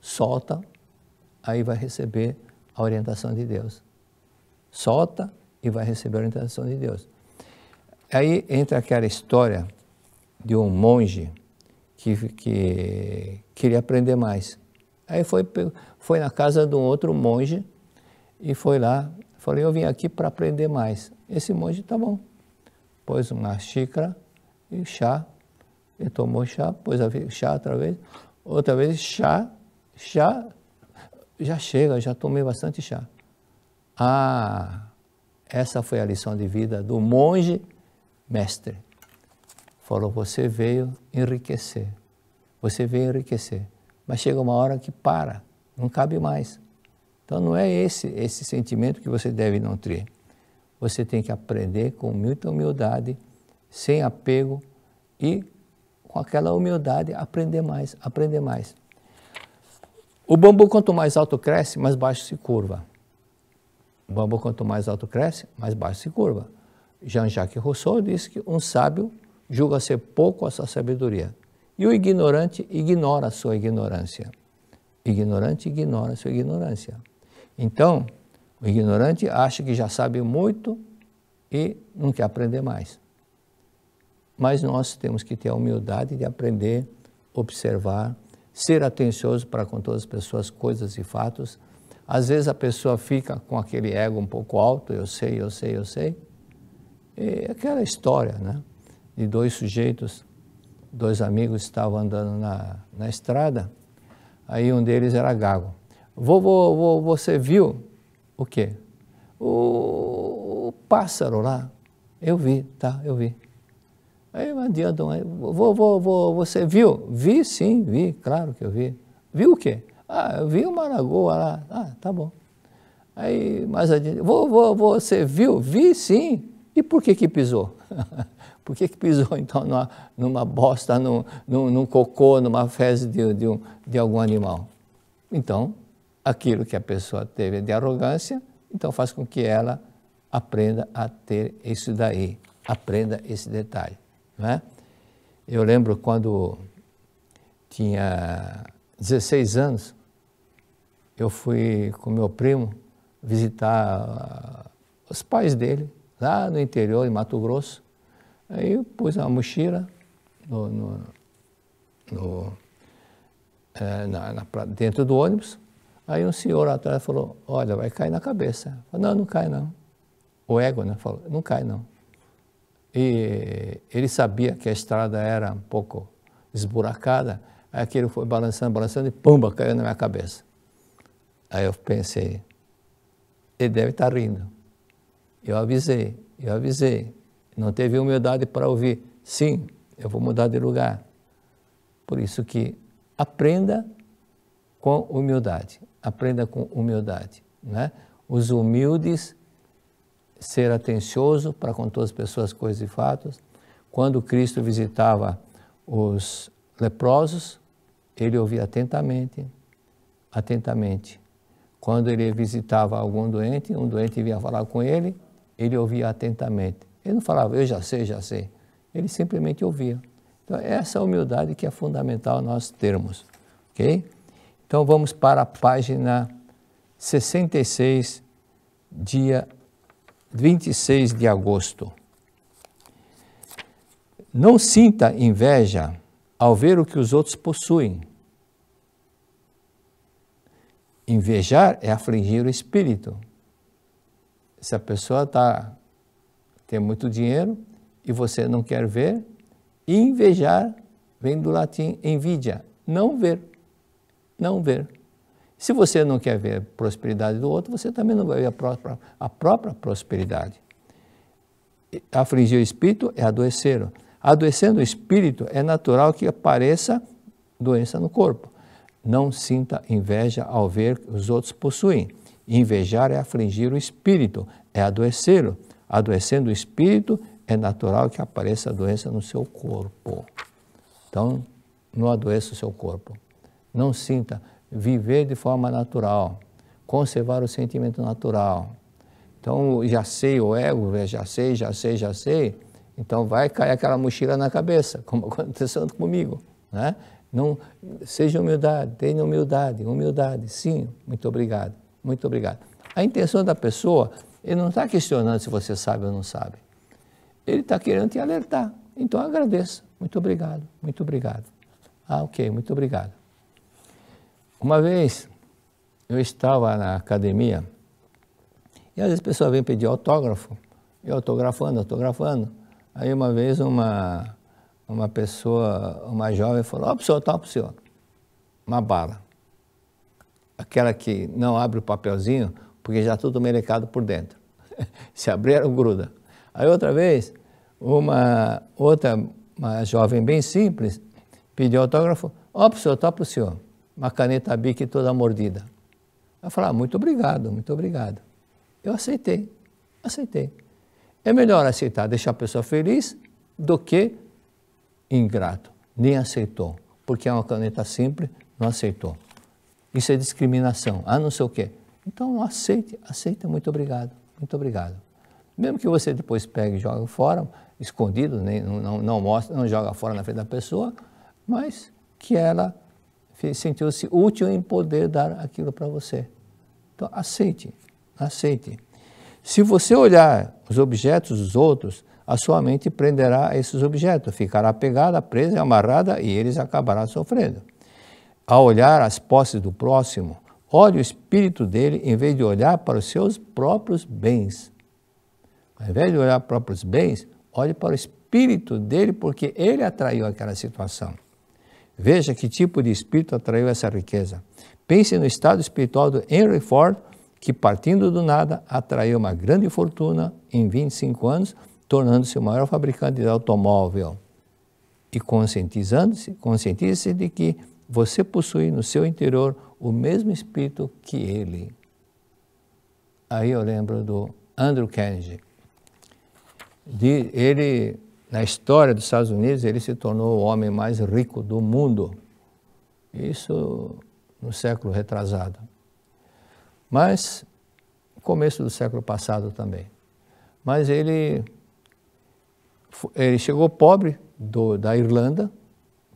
solta, aí vai receber a orientação de Deus. Solta e vai receber a orientação de Deus. Aí entra aquela história de um monge que, que queria aprender mais. Aí foi, foi na casa de um outro monge e foi lá, falei, eu vim aqui para aprender mais. Esse monge, tá bom, pôs uma xícara e chá, e tomou chá, pôs a chá outra vez, outra vez chá, chá, já chega, já tomei bastante chá. Ah, essa foi a lição de vida do monge mestre. Falou, você veio enriquecer, você veio enriquecer, mas chega uma hora que para, não cabe mais. Então não é esse esse sentimento que você deve nutrir você tem que aprender com muita humildade, sem apego e com aquela humildade aprender mais, aprender mais. O bambu quanto mais alto cresce, mais baixo se curva. O bambu quanto mais alto cresce, mais baixo se curva. Jean-Jacques Rousseau disse que um sábio julga ser pouco a sua sabedoria e o ignorante ignora a sua ignorância. Ignorante ignora a sua ignorância. Então, o ignorante acha que já sabe muito e não quer aprender mais. Mas nós temos que ter a humildade de aprender, observar, ser atencioso para com todas as pessoas, coisas e fatos. Às vezes a pessoa fica com aquele ego um pouco alto, eu sei, eu sei, eu sei. E é aquela história, né? De dois sujeitos, dois amigos estavam andando na, na estrada, aí um deles era gago. Vovô, vovô, você viu o quê? O, pássaro lá. Eu vi, tá? Eu vi. Aí não adianta, vou, vou, vou, você viu? Vi sim, vi, claro que eu vi. Viu o quê? Ah, eu vi uma lagoa lá. Ah, tá bom. Aí mais adiante, vou, vou, você viu? Vi sim. E por que que pisou? por que que pisou então numa, numa bosta, num, num, num cocô, numa fezes de, de, um, de algum animal? Então, aquilo que a pessoa teve de arrogância, então faz com que ela aprenda a ter isso daí, aprenda esse detalhe. Né? Eu lembro quando tinha 16 anos, eu fui com meu primo visitar ah, os pais dele, lá no interior, em Mato Grosso. Aí eu pus uma mochila no, no, no, é, na, na, dentro do ônibus Aí um senhor lá atrás falou, olha, vai cair na cabeça. Falei, não, não cai não. O ego, né? Falou, não cai não. E ele sabia que a estrada era um pouco esburacada, aí aquilo foi balançando, balançando e pumba, caiu na minha cabeça. Aí eu pensei, ele deve estar tá rindo. Eu avisei, eu avisei. Não teve humildade para ouvir. Sim, eu vou mudar de lugar. Por isso que aprenda com humildade aprenda com humildade. Né? Os humildes, ser atencioso para com todas as pessoas, coisas e fatos. Quando Cristo visitava os leprosos, ele ouvia atentamente, atentamente. Quando ele visitava algum doente, um doente vinha falar com ele, ele ouvia atentamente. Ele não falava, eu já sei, já sei. Ele simplesmente ouvia. Então, essa humildade que é fundamental nós termos, ok? Então vamos para a página 66, dia 26 de agosto. Não sinta inveja ao ver o que os outros possuem. Invejar é afligir o espírito. Se a pessoa tá, tem muito dinheiro e você não quer ver, invejar vem do latim envidia, não ver não ver. Se você não quer ver a prosperidade do outro, você também não vai ver a própria, a própria prosperidade. Afligir o espírito é adoecer. Adoecendo o espírito, é natural que apareça doença no corpo. Não sinta inveja ao ver que os outros possuem. Invejar é afligir o espírito, é adoecê-lo. Adoecendo o espírito, é natural que apareça doença no seu corpo. Então, não adoeça o seu corpo não sinta. Viver de forma natural, conservar o sentimento natural. Então, já sei o ego, já sei, já sei, já sei. Então, vai cair aquela mochila na cabeça, como aconteceu comigo. Né? Não, seja humildade, tenha humildade, humildade. Sim, muito obrigado, muito obrigado. A intenção da pessoa, ele não está questionando se você sabe ou não sabe. Ele está querendo te alertar. Então, agradeça. Muito obrigado, muito obrigado. Ah, ok, muito obrigado. Uma vez eu estava na academia e às vezes a pessoa vem pedir autógrafo, eu autografando, autografando. Aí uma vez uma, uma pessoa, uma jovem falou, ó oh, senhor, tá o senhor, uma bala. Aquela que não abre o papelzinho, porque já tudo melecado por dentro. Se abrir, gruda. Aí outra vez, uma outra uma jovem bem simples pediu autógrafo, ó oh, pro senhor, o senhor uma caneta bique toda mordida. Ela falou, ah, muito obrigado, muito obrigado. Eu aceitei, aceitei. É melhor aceitar, deixar a pessoa feliz do que ingrato. Nem aceitou, porque é uma caneta simples, não aceitou. Isso é discriminação, ah, não sei o quê. Então, aceite, aceita, muito obrigado, muito obrigado. Mesmo que você depois pegue e jogue fora, escondido, nem, não, não mostra, não joga fora na frente da pessoa, mas que ela sentiu-se útil em poder dar aquilo para você. Então, aceite, aceite. Se você olhar os objetos dos outros, a sua mente prenderá a esses objetos, ficará pegada, presa e amarrada e eles acabarão sofrendo. Ao olhar as posses do próximo, olhe o espírito dele em vez de olhar para os seus próprios bens. Ao invés de olhar para os próprios bens, olhe para o espírito dele, porque ele atraiu aquela situação. Veja que tipo de espírito atraiu essa riqueza. Pense no estado espiritual do Henry Ford, que partindo do nada atraiu uma grande fortuna em 25 anos, tornando-se o maior fabricante de automóvel. E conscientizando-se, conscientize-se de que você possui no seu interior o mesmo espírito que ele. Aí eu lembro do Andrew Carnegie. ele na história dos Estados Unidos, ele se tornou o homem mais rico do mundo. Isso no século retrasado. Mas, começo do século passado também. Mas ele, ele chegou pobre do, da Irlanda,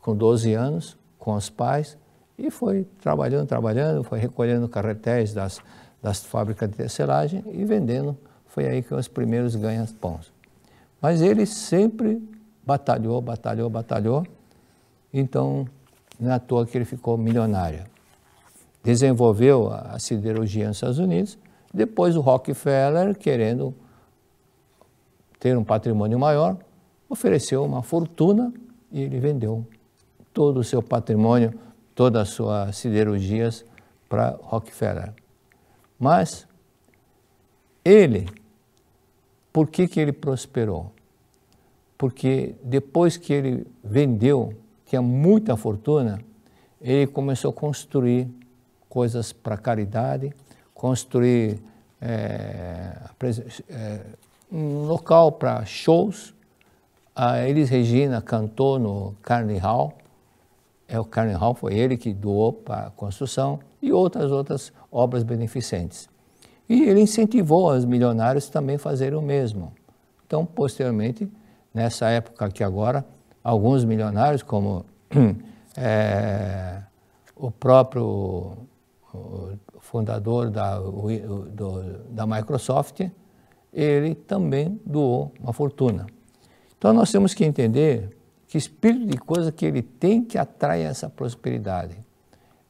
com 12 anos, com os pais, e foi trabalhando, trabalhando, foi recolhendo carretéis das, das fábricas de tecelagem e vendendo. Foi aí que os primeiros ganham pãos. Mas ele sempre batalhou, batalhou, batalhou. Então, não é à toa que ele ficou milionário. Desenvolveu a siderurgia nos Estados Unidos. Depois o Rockefeller, querendo ter um patrimônio maior, ofereceu uma fortuna e ele vendeu todo o seu patrimônio, todas as suas siderurgias para Rockefeller. Mas ele por que, que ele prosperou? Porque depois que ele vendeu, tinha é muita fortuna, ele começou a construir coisas para caridade, construir é, é um local para shows. A Elis Regina cantou no Carnegie Hall, é o Carnegie Hall foi ele que doou para a construção e outras outras obras beneficentes. E ele incentivou os milionários também a fazer o mesmo. Então, posteriormente, nessa época aqui agora, alguns milionários, como é, o próprio o fundador da, o, do, da Microsoft, ele também doou uma fortuna. Então, nós temos que entender que espírito de coisa que ele tem que atrai essa prosperidade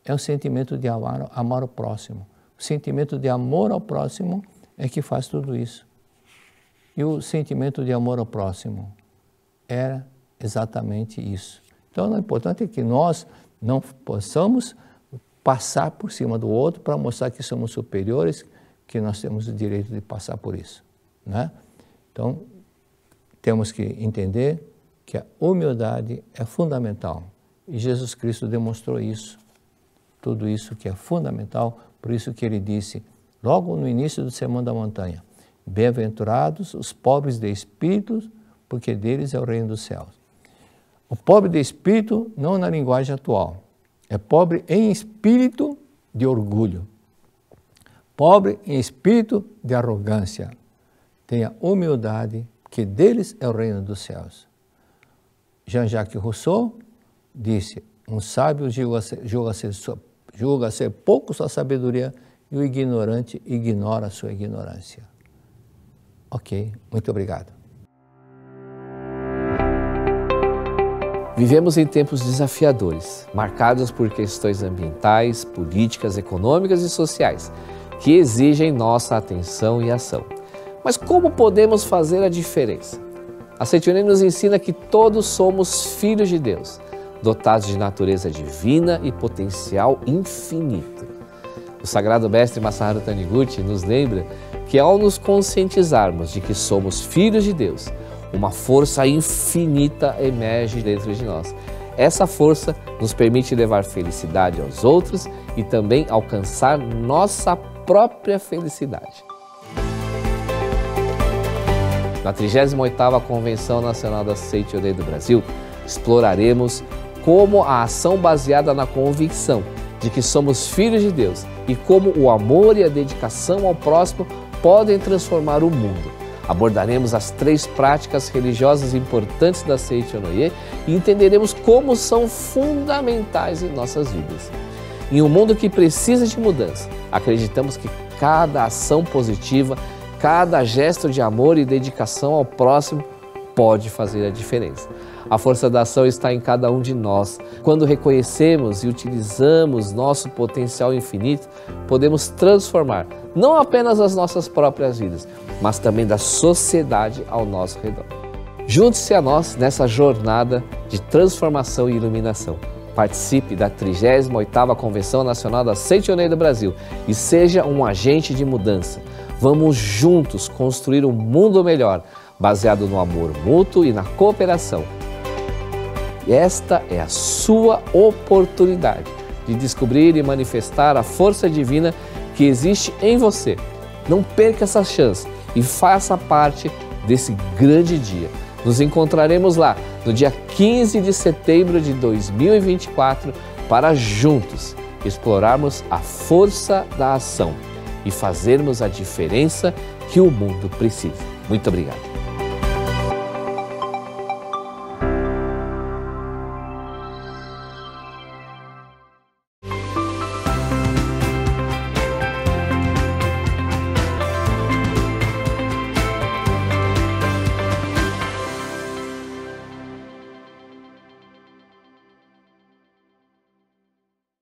é um sentimento de amar, amar o próximo o sentimento de amor ao próximo é que faz tudo isso. E o sentimento de amor ao próximo era é exatamente isso. Então, o é importante é que nós não possamos passar por cima do outro para mostrar que somos superiores, que nós temos o direito de passar por isso. Né? Então, temos que entender que a humildade é fundamental. E Jesus Cristo demonstrou isso. Tudo isso que é fundamental por isso que ele disse, logo no início do Sermão da Montanha, Bem-aventurados os pobres de espírito, porque deles é o reino dos céus. O pobre de espírito, não na linguagem atual, é pobre em espírito de orgulho, pobre em espírito de arrogância. Tenha humildade, que deles é o reino dos céus. Jean-Jacques Rousseau disse: um sábio julga ser, julga ser julga ser pouco sua sabedoria e o ignorante ignora sua ignorância. Ok, muito obrigado. Vivemos em tempos desafiadores, marcados por questões ambientais, políticas, econômicas e sociais, que exigem nossa atenção e ação. Mas como podemos fazer a diferença? A Centurene nos ensina que todos somos filhos de Deus dotados de natureza divina e potencial infinito. O sagrado mestre Masaharu Taniguchi nos lembra que ao nos conscientizarmos de que somos filhos de Deus, uma força infinita emerge dentro de nós. Essa força nos permite levar felicidade aos outros e também alcançar nossa própria felicidade. Na 38ª Convenção Nacional da Seitiorei do Brasil, exploraremos como a ação baseada na convicção de que somos filhos de Deus e como o amor e a dedicação ao próximo podem transformar o mundo. Abordaremos as três práticas religiosas importantes da Seichonoye e entenderemos como são fundamentais em nossas vidas. Em um mundo que precisa de mudança, acreditamos que cada ação positiva, cada gesto de amor e dedicação ao próximo pode fazer a diferença. A força da ação está em cada um de nós. Quando reconhecemos e utilizamos nosso potencial infinito, podemos transformar não apenas as nossas próprias vidas, mas também da sociedade ao nosso redor. Junte-se a nós nessa jornada de transformação e iluminação. Participe da 38ª Convenção Nacional da Centenária do Brasil e seja um agente de mudança. Vamos juntos construir um mundo melhor, baseado no amor mútuo e na cooperação esta é a sua oportunidade de descobrir e manifestar a força divina que existe em você. Não perca essa chance e faça parte desse grande dia. Nos encontraremos lá no dia 15 de setembro de 2024 para juntos explorarmos a força da ação e fazermos a diferença que o mundo precisa. Muito obrigado.